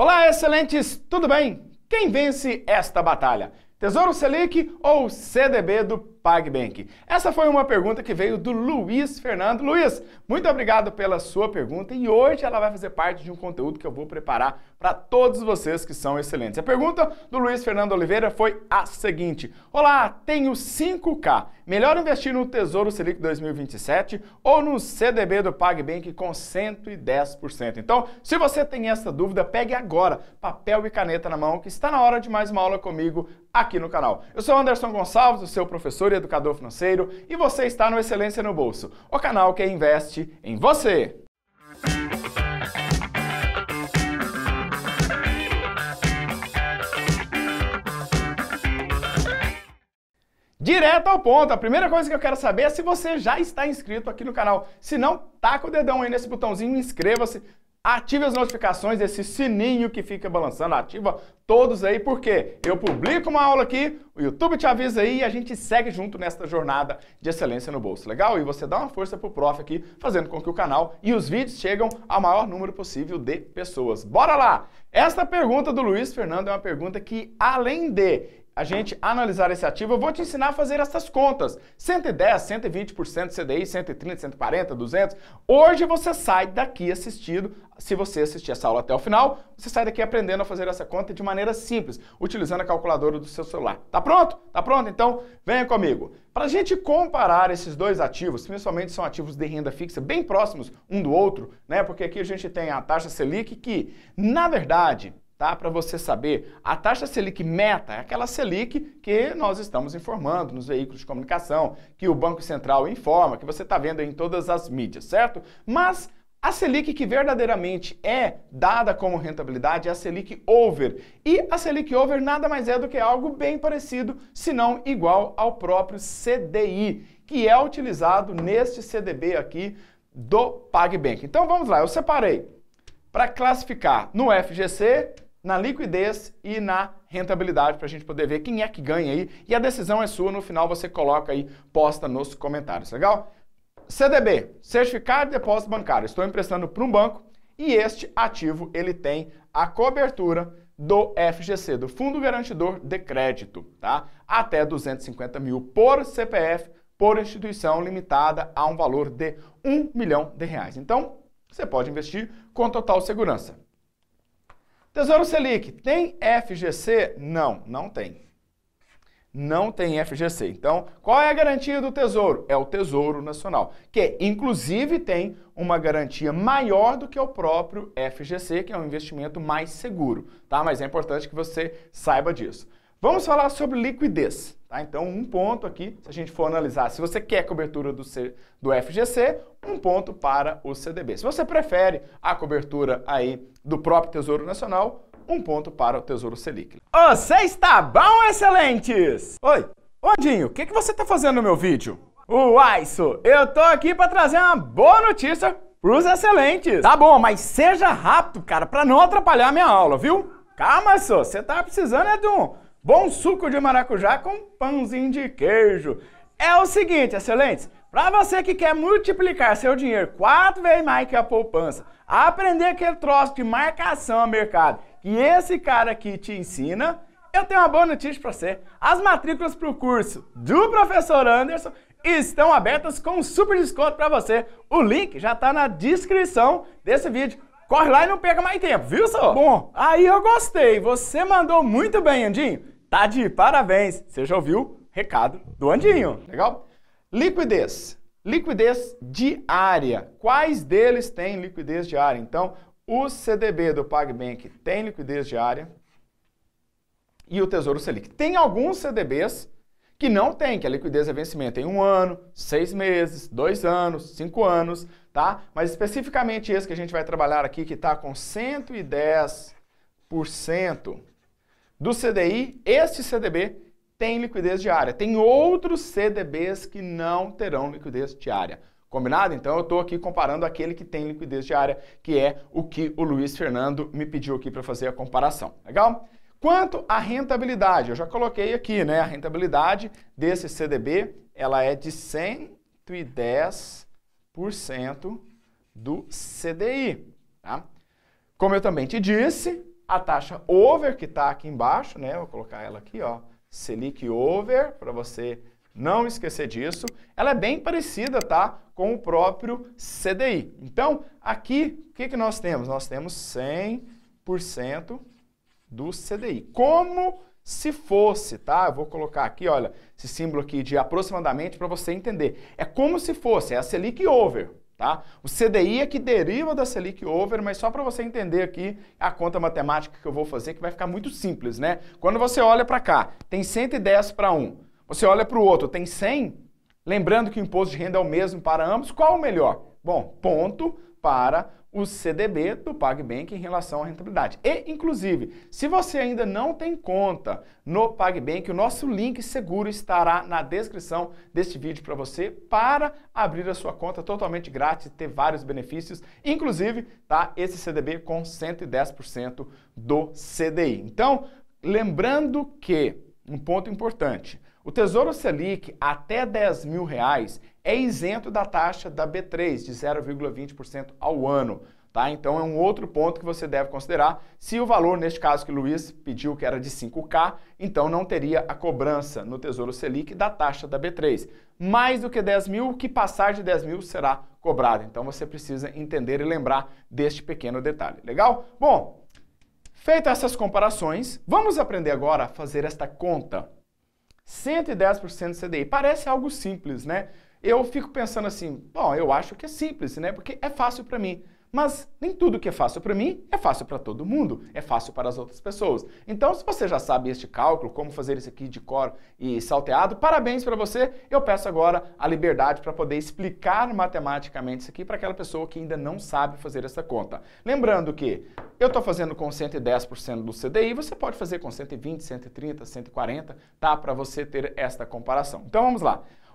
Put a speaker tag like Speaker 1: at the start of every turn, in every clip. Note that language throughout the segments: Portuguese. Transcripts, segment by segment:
Speaker 1: Olá, excelentes! Tudo bem? Quem vence esta batalha? Tesouro Selic ou CDB do PagBank? Essa foi uma pergunta que veio do Luiz Fernando. Luiz, muito obrigado pela sua pergunta e hoje ela vai fazer parte de um conteúdo que eu vou preparar para todos vocês que são excelentes. A pergunta do Luiz Fernando Oliveira foi a seguinte: Olá, tenho 5K. Melhor investir no Tesouro Selic 2027 ou no CDB do PagBank com 110%? Então, se você tem essa dúvida, pegue agora papel e caneta na mão que está na hora de mais uma aula comigo aqui no canal. Eu sou Anderson Gonçalves, o seu professor consultor e educador financeiro, e você está no Excelência no Bolso, o canal que investe em você. Direto ao ponto, a primeira coisa que eu quero saber é se você já está inscrito aqui no canal. Se não, taca o dedão aí nesse botãozinho, inscreva-se, Ative as notificações, esse sininho que fica balançando, ativa todos aí, porque eu publico uma aula aqui, o YouTube te avisa aí e a gente segue junto nesta jornada de excelência no bolso. Legal? E você dá uma força pro prof aqui, fazendo com que o canal e os vídeos chegam ao maior número possível de pessoas. Bora lá! Esta pergunta do Luiz Fernando é uma pergunta que, além de a gente analisar esse ativo, eu vou te ensinar a fazer essas contas. 110, 120% CDI, 130, 140, 200. Hoje você sai daqui assistido, se você assistir essa aula até o final, você sai daqui aprendendo a fazer essa conta de maneira simples, utilizando a calculadora do seu celular. Tá pronto? Tá pronto? Então, venha comigo. Para a gente comparar esses dois ativos, principalmente são ativos de renda fixa bem próximos um do outro, né? Porque aqui a gente tem a taxa Selic que, na verdade, tá? Para você saber, a taxa Selic meta é aquela Selic que nós estamos informando nos veículos de comunicação, que o Banco Central informa, que você está vendo em todas as mídias, certo? Mas a Selic que verdadeiramente é dada como rentabilidade é a Selic Over. E a Selic Over nada mais é do que algo bem parecido, se não igual ao próprio CDI, que é utilizado neste CDB aqui do PagBank. Então vamos lá, eu separei para classificar no FGC na liquidez e na rentabilidade para a gente poder ver quem é que ganha aí. E a decisão é sua, no final você coloca aí, posta nos comentários, legal? CDB, Certificado de Depósito Bancário. Estou emprestando para um banco e este ativo ele tem a cobertura do FGC, do Fundo Garantidor de Crédito, tá? Até 250 mil por CPF, por instituição limitada a um valor de 1 milhão de reais. Então, você pode investir com total segurança. Tesouro Selic, tem FGC? Não, não tem. Não tem FGC. Então, qual é a garantia do Tesouro? É o Tesouro Nacional, que inclusive tem uma garantia maior do que o próprio FGC, que é um investimento mais seguro, tá? Mas é importante que você saiba disso. Vamos falar sobre liquidez. Tá? Então, um ponto aqui, se a gente for analisar, se você quer cobertura do, C, do FGC, um ponto para o CDB. Se você prefere a cobertura aí do próprio Tesouro Nacional, um ponto para o Tesouro Selic. Você está bom, excelentes? Oi, Ondinho, o que, que você está fazendo no meu vídeo? Uai, isso, eu tô aqui para trazer uma boa notícia os excelentes. Tá bom, mas seja rápido, cara, para não atrapalhar minha aula, viu? Calma, só, você tá precisando é de um Bom suco de maracujá com pãozinho de queijo. É o seguinte, excelentes. Para você que quer multiplicar seu dinheiro quatro vezes mais que a poupança, aprender aquele troço de marcação a mercado que esse cara aqui te ensina, eu tenho uma boa notícia para você. As matrículas para o curso do professor Anderson estão abertas com super desconto para você. O link já está na descrição desse vídeo. Corre lá e não perca mais tempo, viu, senhor? Bom, aí eu gostei. Você mandou muito bem, Andinho. Tá de parabéns! Você já ouviu recado do Andinho, legal? Liquidez. Liquidez diária. Quais deles têm liquidez diária? Então, o CDB do PagBank tem liquidez diária e o Tesouro Selic. Tem alguns CDBs que não tem, que a é liquidez é vencimento em um ano, seis meses, dois anos, cinco anos, tá? Mas especificamente esse que a gente vai trabalhar aqui, que está com 110% do CDI, este CDB tem liquidez diária. Tem outros CDBs que não terão liquidez diária. Combinado? Então eu estou aqui comparando aquele que tem liquidez diária, que é o que o Luiz Fernando me pediu aqui para fazer a comparação. Legal? Quanto à rentabilidade, eu já coloquei aqui, né? A rentabilidade desse CDB, ela é de 110% do CDI, tá? Como eu também te disse, a taxa over, que está aqui embaixo, né? Vou colocar ela aqui, ó. Selic over, para você não esquecer disso. Ela é bem parecida, tá? Com o próprio CDI. Então, aqui, o que, que nós temos? Nós temos 100% do CDI. Como se fosse, tá? Eu vou colocar aqui, olha, esse símbolo aqui de aproximadamente para você entender. É como se fosse, é a Selic over. Tá? O CDI é que deriva da Selic Over, mas só para você entender aqui a conta matemática que eu vou fazer, que vai ficar muito simples, né? Quando você olha para cá, tem 110 para um, você olha para o outro, tem 100, lembrando que o imposto de renda é o mesmo para ambos, qual o melhor? Bom, ponto para o CDB do PagBank em relação à rentabilidade. E, inclusive, se você ainda não tem conta no PagBank, o nosso link seguro estará na descrição deste vídeo para você para abrir a sua conta totalmente grátis e ter vários benefícios, inclusive tá, esse CDB com 110% do CDI. Então, lembrando que, um ponto importante, o Tesouro Selic até 10 mil reais é isento da taxa da B3, de 0,20% ao ano. Tá? Então é um outro ponto que você deve considerar. Se o valor, neste caso que o Luiz pediu, que era de 5K, então não teria a cobrança no Tesouro Selic da taxa da B3. Mais do que 10 mil, o que passar de 10 mil será cobrado. Então você precisa entender e lembrar deste pequeno detalhe. Legal? Bom, feitas essas comparações, vamos aprender agora a fazer esta conta. 110% do CDI. Parece algo simples, né? eu fico pensando assim, bom, eu acho que é simples, né? Porque é fácil para mim. Mas nem tudo que é fácil para mim é fácil para todo mundo, é fácil para as outras pessoas. Então, se você já sabe este cálculo, como fazer isso aqui de cor e salteado, parabéns para você. Eu peço agora a liberdade para poder explicar matematicamente isso aqui para aquela pessoa que ainda não sabe fazer essa conta. Lembrando que eu estou fazendo com 110% do CDI, você pode fazer com 120, 130, 140, tá? Para você ter esta comparação. Então, vamos lá.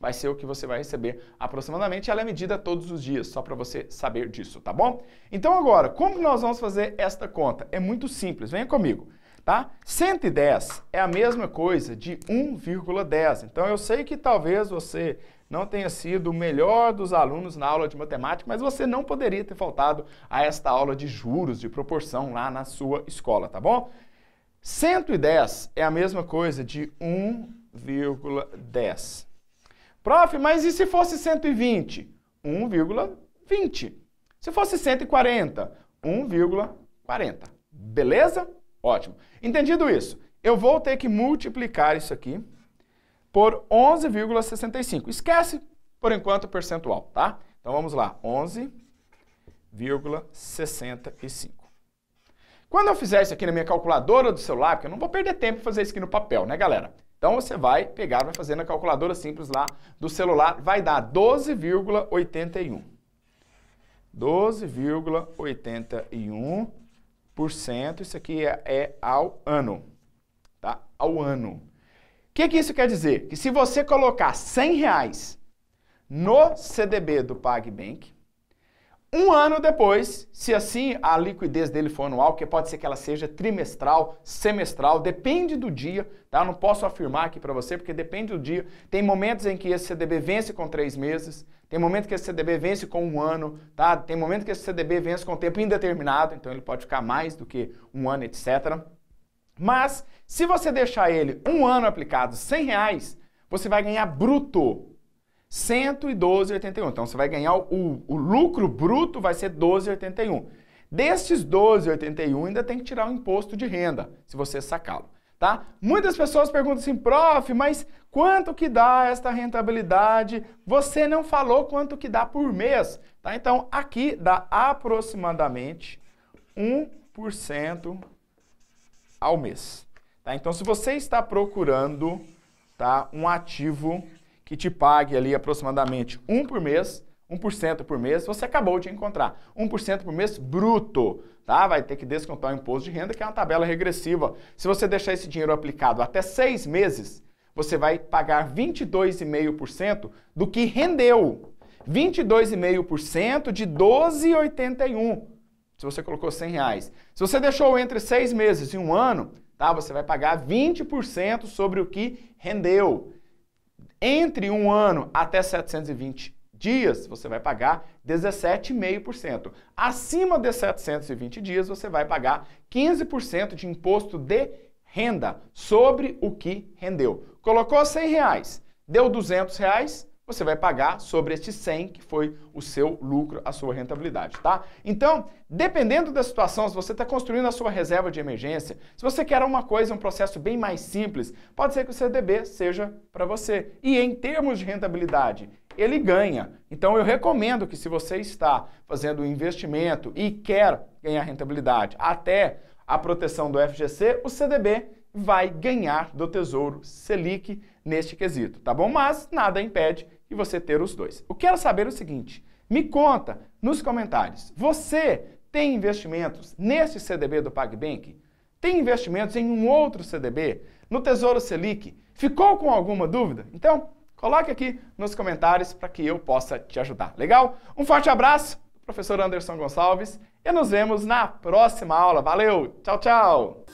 Speaker 1: vai ser o que você vai receber aproximadamente. Ela é medida todos os dias, só para você saber disso, tá bom? Então agora, como nós vamos fazer esta conta? É muito simples, venha comigo, tá? 110 é a mesma coisa de 1,10. Então eu sei que talvez você não tenha sido o melhor dos alunos na aula de matemática, mas você não poderia ter faltado a esta aula de juros de proporção lá na sua escola, tá bom? 110 é a mesma coisa de 1,10. Prof, mas e se fosse 120? 1,20. Se fosse 140? 1,40. Beleza? Ótimo. Entendido isso, eu vou ter que multiplicar isso aqui por 11,65. Esquece, por enquanto, o percentual, tá? Então vamos lá, 11,65. Quando eu fizer isso aqui na minha calculadora do celular, porque eu não vou perder tempo fazer isso aqui no papel, né, galera? Então você vai pegar, vai fazer na calculadora simples lá do celular, vai dar 12,81. 12,81%, isso aqui é, é, ao ano, tá? Ao ano. O que, que isso quer dizer? Que se você colocar 100 reais no CDB do PagBank, um ano depois, se assim a liquidez dele for anual, que pode ser que ela seja trimestral, semestral, depende do dia, tá? Eu não posso afirmar aqui para você, porque depende do dia. Tem momentos em que esse CDB vence com três meses, tem momento que esse CDB vence com um ano, tá? Tem momento que esse CDB vence com tempo indeterminado, então ele pode ficar mais do que um ano, etc. Mas, se você deixar ele um ano aplicado, 100 reais, você vai ganhar bruto 112,81. Então você vai ganhar o, o lucro bruto vai ser 12,81. Destes 12,81 ainda tem que tirar o imposto de renda, se você sacá-lo, tá? Muitas pessoas perguntam assim: "Prof, mas quanto que dá esta rentabilidade? Você não falou quanto que dá por mês". Tá? Então aqui dá aproximadamente 1% ao mês. Tá? Então se você está procurando, tá, um ativo que te pague ali aproximadamente 1 por mês, 1% por mês, você acabou de encontrar. 1% por mês bruto, tá? Vai ter que descontar o imposto de renda, que é uma tabela regressiva. Se você deixar esse dinheiro aplicado até seis meses, você vai pagar 22,5% do que rendeu. 22,5% de 12,81. Se você colocou 100 reais. Se você deixou entre seis meses e um ano, tá? Você vai pagar 20% sobre o que rendeu. Entre um ano até 720 dias, você vai pagar 17,5%. Acima de 720 dias, você vai pagar 15% de imposto de renda sobre o que rendeu. Colocou 100 reais, deu 200 reais, você vai pagar sobre este 100, que foi o seu lucro, a sua rentabilidade, tá? Então, dependendo da situação, se você está construindo a sua reserva de emergência, se você quer uma coisa, um processo bem mais simples, pode ser que o CDB seja para você. E em termos de rentabilidade, ele ganha. Então eu recomendo que se você está fazendo um investimento e quer ganhar rentabilidade até a proteção do FGC, o CDB vai ganhar do Tesouro Selic neste quesito, tá bom? Mas nada impede e você ter os dois. Eu quero saber é o seguinte, me conta nos comentários, você tem investimentos nesse CDB do PagBank? Tem investimentos em um outro CDB? No Tesouro Selic? Ficou com alguma dúvida? Então, coloque aqui nos comentários para que eu possa te ajudar. Legal? Um forte abraço, professor Anderson Gonçalves, e nos vemos na próxima aula. Valeu! Tchau, tchau!